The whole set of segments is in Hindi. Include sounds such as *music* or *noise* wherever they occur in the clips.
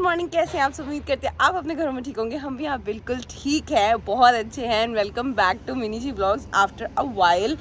मॉर्निंग कैसे हैं आप सब उम्मीद करते हैं आप अपने घरों में ठीक होंगे हम भी यहाँ बिल्कुल ठीक है बहुत अच्छे हैं and welcome back to mini ji blogs after a while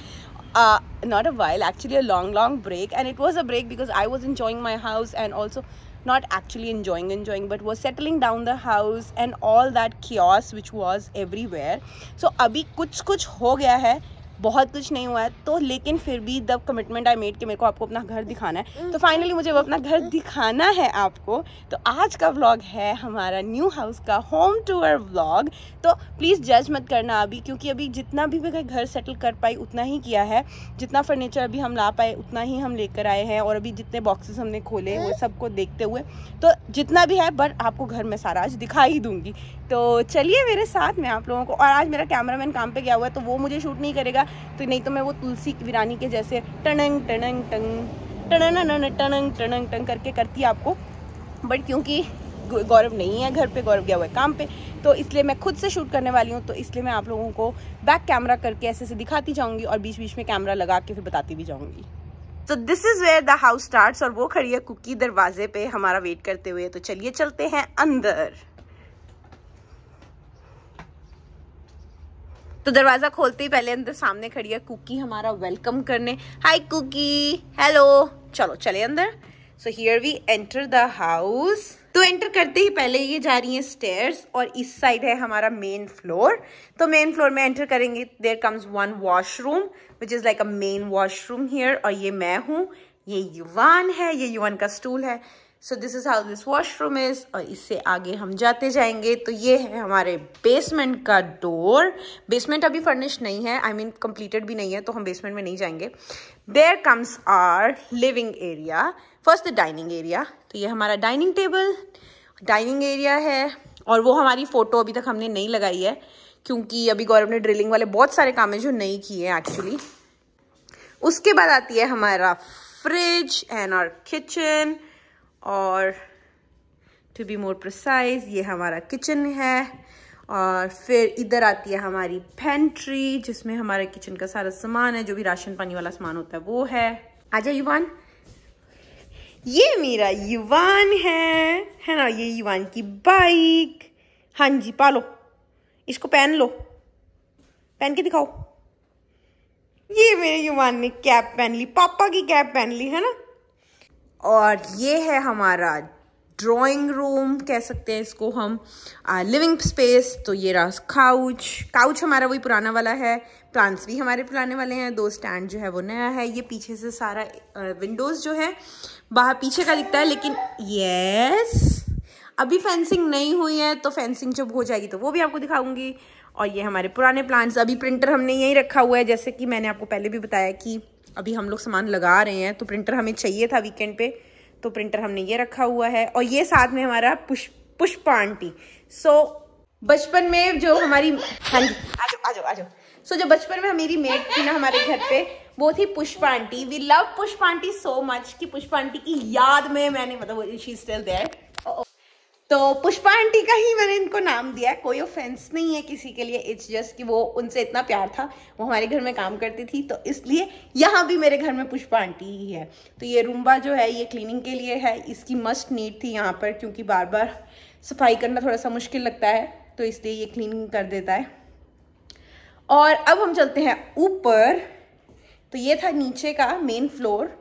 not a while actually a long long break and it was a break because I was enjoying my house and also not actually enjoying enjoying but was settling down the house and all that chaos which was everywhere so अभी कुछ कुछ हो गया है बहुत कुछ नहीं हुआ है तो लेकिन फिर भी द कमिटमेंट आई मेड कि मेरे को आपको अपना घर दिखाना है तो फाइनली mm. मुझे वो अपना घर दिखाना है आपको तो आज का व्लॉग है हमारा न्यू हाउस का होम टूर व्लॉग तो प्लीज़ जज मत करना अभी क्योंकि अभी जितना भी मैं घर सेटल कर पाई उतना ही किया है जितना फर्नीचर अभी हम ला पाए उतना ही हम लेकर आए हैं और अभी जितने बॉक्सेस हमने खोले वो mm. सबको देखते हुए तो जितना भी है बट आपको घर में सारा आज दिखा ही दूंगी तो चलिए मेरे साथ मैं आप लोगों को और आज मेरा कैमरामैन काम पे गया हुआ है तो वो मुझे शूट नहीं करेगा तो नहीं तो मैं वो तुलसी वीरानी के जैसे टनंग टनंग टंग टनंग टनंग टनंग टंग करके करती आपको बट क्योंकि गौरव नहीं है घर पे गौरव गया हुआ है काम पे तो इसलिए मैं खुद से शूट करने वाली हूँ तो इसलिए मैं आप लोगों को बैक कैमरा करके ऐसे ऐसे दिखाती जाऊँगी और बीच बीच में कैमरा लगा के फिर बताती भी जाऊँगी तो this is where the house start और वो खड़ी है कुकी दरवाजे पे हमारा वेट करते हुए तो चलिए चलते हैं अंदर तो दरवाज़ा खोलते ही पहले अंदर सामने खड़ी है कुकी हमारा वेलकम करने हाय कुकी हेलो चलो चले अंदर so here we enter the house तो एंटर करते ही पहले ये जा रही है स्टेयर्स और इस साइड है हमारा मेन फ्लोर तो मेन फ्लोर में एंटर करेंगे there comes one washroom which is like a main washroom here और ये मैं हूँ ये युवान है ये युवान का स्टूल है so this is how this washroom is और इससे आगे हम जाते जाएंगे तो ये है हमारे बेसमेंट का डोर बेसमेंट अभी फर्निश नहीं है आई मीन कंप्लीटेड भी नहीं है तो हम बेसमेंट में नहीं जाएंगे there comes our living area first the dining area तो ये हमारा डाइनिंग टेबल डाइनिंग एरिया है और वो हमारी फ़ोटो अभी तक हमने नहीं लगाई है क्योंकि अभी गौरव ने ड्रिलिंग वाले बहुत सारे काम है जो नहीं किए हैं एक्चुअली उसके बाद आती है हमारा फ्रिज एंड आर किचन और टू बी मोर प्रोसाइज ये हमारा किचन है और फिर इधर आती है हमारी पेंट्री जिसमें हमारे किचन का सारा सामान है जो भी राशन पानी वाला सामान होता है वो है आ जाए युवान ये मेरा युवान है है ना ये युवान की बाइक हाँ जी पालो इसको पहन लो पहन के दिखाओ ये मेरे युवान ने कैप पहन ली पापा की कैप पहन ली है ना और ये है हमारा ड्राइंग रूम कह सकते हैं इसको हम लिविंग लिविंग स्पेस तो ये रहा काउच काउच हमारा वही पुराना वाला है प्लांट्स भी हमारे पुराने वाले हैं दो स्टैंड जो है वो नया है ये पीछे से सारा विंडोज़ जो है बाहर पीछे का दिखता है लेकिन यस अभी फेंसिंग नहीं हुई है तो फेंसिंग जब हो जाएगी तो वो भी आपको दिखाऊंगी और ये हमारे पुराने प्लांट्स अभी प्रिंटर हमने यहीं रखा हुआ है जैसे कि मैंने आपको पहले भी बताया कि अभी हम लोग सामान लगा रहे हैं तो प्रिंटर हमें चाहिए था वीकेंड पे तो प्रिंटर हमने ये रखा हुआ है और ये साथ में हमारा पुष पुष्प आंटी सो so, बचपन में जो हमारी हाँ जी आ जाओ आ जाओ आ जाओ सो so, जो बचपन में हमारी मेड थी ना हमारे घर पे वो थी Pushp aunty we love Pushp aunty so much कि पुष्प आंटी की याद में मैंने मतलब शी स्टिल देयर तो पुष्पा आंटी का ही मैंने इनको नाम दिया है कोई ऑफेंस नहीं है किसी के लिए इट्स जस्ट कि वो उनसे इतना प्यार था वो हमारे घर में काम करती थी तो इसलिए यहाँ भी मेरे घर में पुष्पा आंटी ही है तो ये रूम्बा जो है ये क्लीनिंग के लिए है इसकी मस्ट नीड थी यहाँ पर क्योंकि बार बार सफाई करना थोड़ा सा मुश्किल लगता है तो इसलिए ये क्लीनिंग कर देता है और अब हम चलते हैं ऊपर तो ये था नीचे का मेन फ्लोर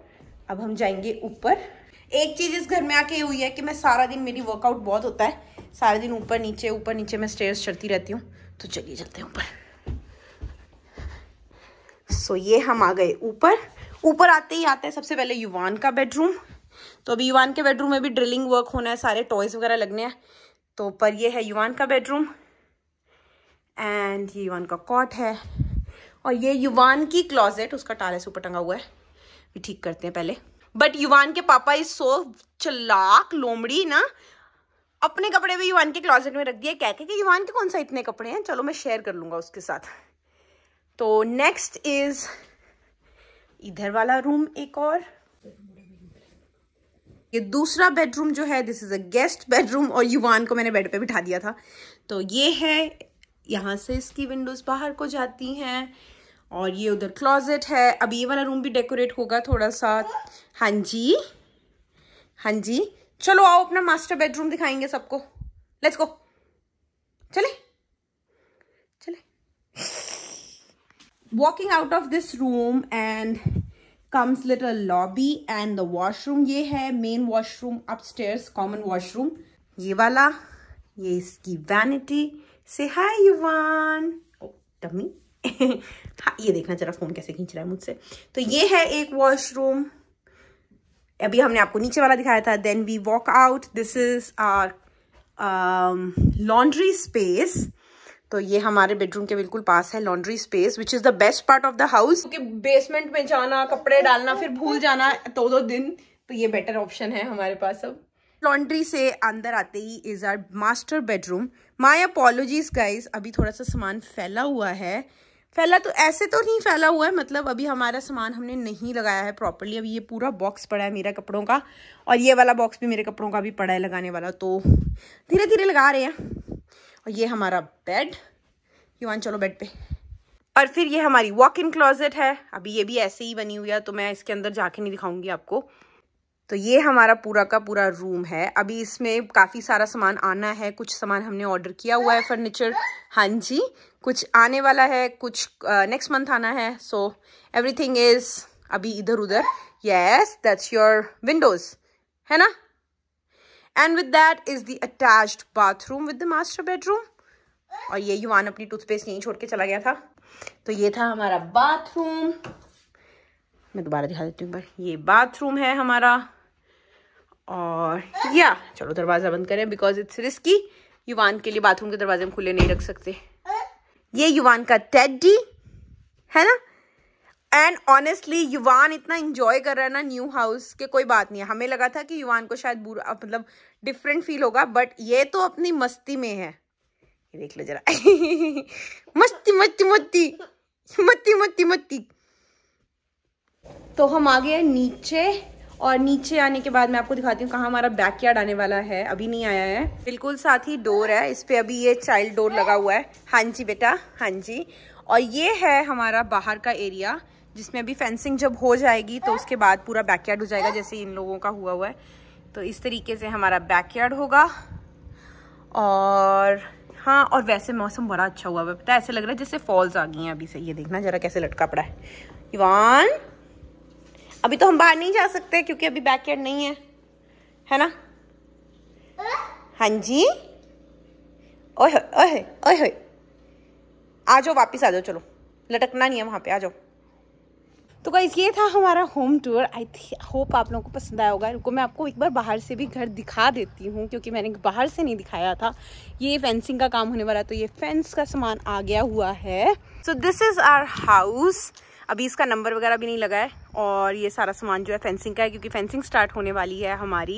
अब हम जाएंगे ऊपर एक चीज़ इस घर में आके ये हुई है कि मैं सारा दिन मेरी वर्कआउट बहुत होता है सारे दिन ऊपर नीचे ऊपर नीचे मैं स्टेयर्स चढ़ती रहती हूँ तो चलिए चलते हैं ऊपर सो ये हम आ गए ऊपर ऊपर आते ही आते हैं सबसे पहले युवान का बेडरूम तो अभी युवान के बेडरूम में भी ड्रिलिंग वर्क होना है सारे टॉयज़ वगैरह लगने हैं तो पर ये है युवान का बेडरूम एंड ये युवान का कॉट है और ये युवान की क्लॉजेट उसका टाले से ऊपर टंगा हुआ है भी ठीक करते हैं पहले बट युवान के पापा इज सो चलाक लोमड़ी ना अपने कपड़े भी युवान के क्लॉजेट में रख दिया कह के कि युवान के कौन सा इतने कपड़े हैं चलो मैं शेयर कर लूंगा उसके साथ तो नेक्स्ट इज इधर वाला रूम एक और ये दूसरा बेडरूम जो है this is a guest bedroom और युवान को मैंने बेड पे बिठा दिया था तो ये है यहां से इसकी विंडोज़ बाहर को जाती हैं और ये उधर क्लॉजेट है अब ये वाला रूम भी डेकोरेट होगा थोड़ा सा हाँ जी हाँ जी चलो आओ अपना मास्टर बेडरूम दिखाएंगे सबको लेट्स गो चले चले walking out of this room and comes little lobby and the washroom ये है main washroom upstairs common washroom ये वाला ये इसकी वैनिटी से हाय युवान ओ टमी *laughs* हाँ ये देखना जरा फ़ोन कैसे खींच रहा है मुझसे तो ये है एक वॉशरूम अभी हमने आपको नीचे वाला दिखाया था then we walk out this is our laundry space तो ये हमारे बेडरूम के बिल्कुल पास है laundry space which is the best part of the house क्योंकि बेसमेंट में जाना कपड़े डालना फिर भूल जाना दो तो दो दिन तो ये बेटर ऑप्शन है हमारे पास अब लॉन्ड्री से अंदर आते ही is our master bedroom my apologies guys अभी थोड़ा सा सामान फैला हुआ है फैला तो ऐसे तो नहीं फैला हुआ है मतलब अभी हमारा सामान हमने नहीं लगाया है प्रॉपरली अभी ये पूरा बॉक्स पड़ा है मेरा कपड़ों का और ये वाला बॉक्स भी मेरे कपड़ों का भी पड़ा है लगाने वाला तो धीरे धीरे लगा रहे हैं और ये हमारा बेड युवान चलो बेड पे और फिर ये हमारी वॉक इन क्लोजेट है अभी ये भी ऐसे ही बनी हुई है तो मैं इसके अंदर जाके नहीं दिखाऊंगी आपको तो ये हमारा पूरा का पूरा रूम है अभी इसमें काफ़ी सारा सामान आना है कुछ सामान हमने ऑर्डर किया हुआ है फर्नीचर हाँ जी कुछ आने वाला है कुछ नेक्स्ट मंथ आना है सो एवरीथिंग इज़ अभी इधर उधर यस दैट्स योर विंडोज़ है ना and with that is the attached bathroom with the master bedroom और ये युवान अपनी टूथपेस्ट यहीं छोड़ के चला गया था तो ये था हमारा बाथरूम मैं दोबारा दिखा देती हूँ ये बाथरूम है हमारा और या चलो दरवाज़ा बंद करें बिकॉज इट्स रिस्की युवान के लिए बाथरूम के दरवाजे हम खुले नहीं रख सकते ये युवान का टेडी है ना एंड ऑनेस्टली युवान इतना इंजॉय कर रहा है ना न्यू हाउस के कोई बात नहीं है हमें लगा था कि युवान को शायद बुरा मतलब डिफरेंट फील होगा बट ये तो अपनी मस्ती में है ये देख लो जरा *laughs* मस्ती मस्ती मस्ती मस्ती मस्ती मस्ती तो हम आ गए नीचे और नीचे आने के बाद मैं आपको दिखाती हूँ कहाँ हमारा बैक यार्ड आने वाला है अभी नहीं आया है बिल्कुल साथ ही डोर है इस पर अभी ये चाइल्ड डोर लगा हुआ है हाँ जी बेटा हाँ जी और ये है हमारा बाहर का एरिया जिसमें अभी फेंसिंग जब हो जाएगी तो उसके बाद पूरा बैकयार्ड हो जाएगा जैसे इन लोगों का हुआ हुआ है तो इस तरीके से हमारा बैकयार्ड होगा और हाँ और वैसे मौसम बड़ा अच्छा हुआ हुआ है पता है ऐसे लग रहा है जैसे फॉल्स आ गई हैं अभी से ये देखना ज़रा कैसे लटका पड़ा है इवान अभी तो हम बाहर नहीं जा सकते क्योंकि अभी बैक यार्ड नहीं है है ना हाँ जी ओह ओह ओह आ जाओ वापिस आ जाओ चलो लटकना नहीं है वहाँ पे आ जाओ तो गाइज ये था हमारा होम टूर आई होप आप लोगों को पसंद आया होगा रुको मैं आपको एक बार बाहर से भी घर दिखा देती हूँ क्योंकि मैंने बाहर से नहीं दिखाया था ये फेंसिंग का काम होने वाला तो ये फेंस का सामान आ गया हुआ है so this is our house अभी इसका नंबर वगैरह भी नहीं लगा है और ये सारा सामान जो है फेंसिंग का है क्योंकि फेंसिंग स्टार्ट होने वाली है हमारी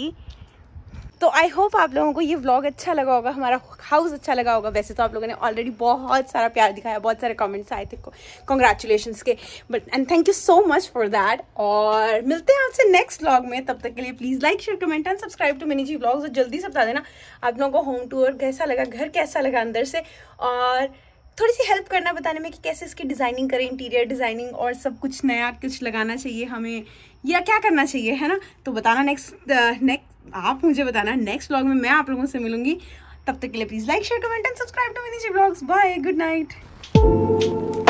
तो आई होप आप लोगों को ये व्लॉग अच्छा लगा होगा हमारा हाउस अच्छा लगा होगा वैसे तो आप लोगों ने ऑलरेडी बहुत सारा प्यार दिखाया बहुत सारे कमेंट्स आए थे कॉन्ग्रेचुलेशन के but and thank you so much for that और मिलते हैं आपसे नेक्स्ट व्लॉग में तब तक के लिए please like share comment and subscribe to mini ji vlogs जल्दी से बता देना आप लोगों को होम टूर कैसा लगा घर कैसा लगा अंदर से और थोड़ी सी हेल्प करना बताने में कि कैसे इसकी डिज़ाइनिंग करें इंटीरियर डिज़ाइनिंग और सब कुछ नया कुछ लगाना चाहिए हमें या क्या करना चाहिए है ना तो बताना नेक्स्ट नेक्स्ट uh, आप मुझे बताना नेक्स्ट ब्लॉग में मैं आप लोगों से मिलूंगी तब तक के लिए please like share comment and subscribe to mini blogs bye good night